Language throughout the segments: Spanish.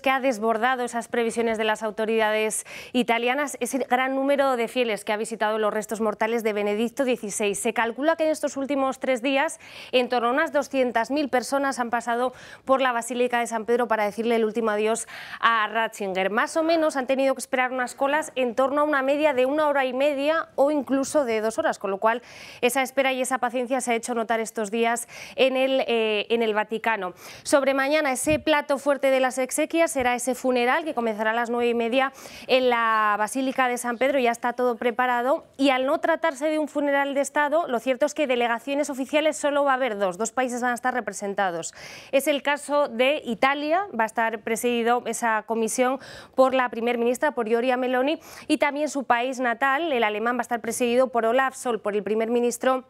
que ha desbordado esas previsiones de las autoridades italianas es el gran número de fieles que ha visitado los restos mortales de Benedicto XVI. Se calcula que en estos últimos tres días en torno a unas 200.000 personas han pasado por la Basílica de San Pedro para decirle el último adiós a Ratzinger. Más o menos han tenido que esperar unas colas en torno a una media de una hora y media o incluso de dos horas, con lo cual esa espera y esa paciencia se ha hecho notar estos días en el, eh, en el Vaticano. Sobre mañana ese plato fuerte de las exequias Será ese funeral que comenzará a las nueve y media en la Basílica de San Pedro. Ya está todo preparado. Y al no tratarse de un funeral de Estado, lo cierto es que delegaciones oficiales solo va a haber dos. Dos países van a estar representados. Es el caso de Italia. Va a estar presidido esa comisión por la primer ministra, por Giorgia Meloni. Y también su país natal, el alemán, va a estar presidido por Olaf Sol, por el primer ministro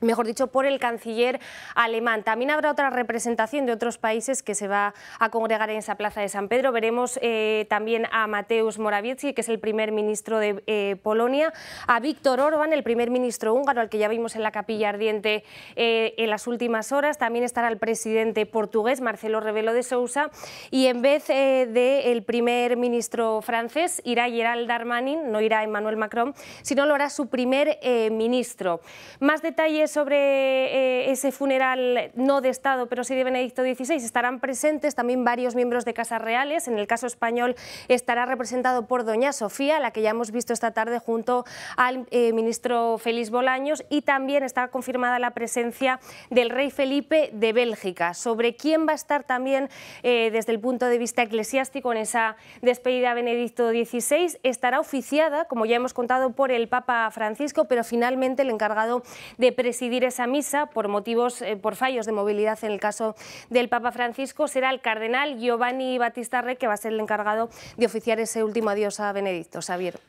mejor dicho, por el canciller alemán. También habrá otra representación de otros países que se va a congregar en esa plaza de San Pedro. Veremos eh, también a Mateusz Morawiecki, que es el primer ministro de eh, Polonia, a Víctor Orban, el primer ministro húngaro, al que ya vimos en la capilla ardiente eh, en las últimas horas. También estará el presidente portugués, Marcelo Rebelo de Sousa, y en vez del de primer ministro francés, irá Gerald Darmanin, no irá Emmanuel Macron, sino lo hará su primer ministro. Más detalles sobre eh, ese funeral no de Estado, pero sí de Benedicto XVI estarán presentes también varios miembros de casas reales. En el caso español estará representado por doña Sofía, la que ya hemos visto esta tarde junto al eh, ministro Félix Bolaños, y también está confirmada la presencia del rey Felipe de Bélgica. Sobre quién va a estar también eh, desde el punto de vista eclesiástico en esa despedida a Benedicto XVI estará oficiada, como ya hemos contado, por el Papa Francisco, pero finalmente el encargado de presidencia presidir esa misa por motivos, eh, por fallos de movilidad en el caso del Papa Francisco, será el cardenal Giovanni Battista Re, que va a ser el encargado de oficiar ese último adiós a Benedicto. Xavier.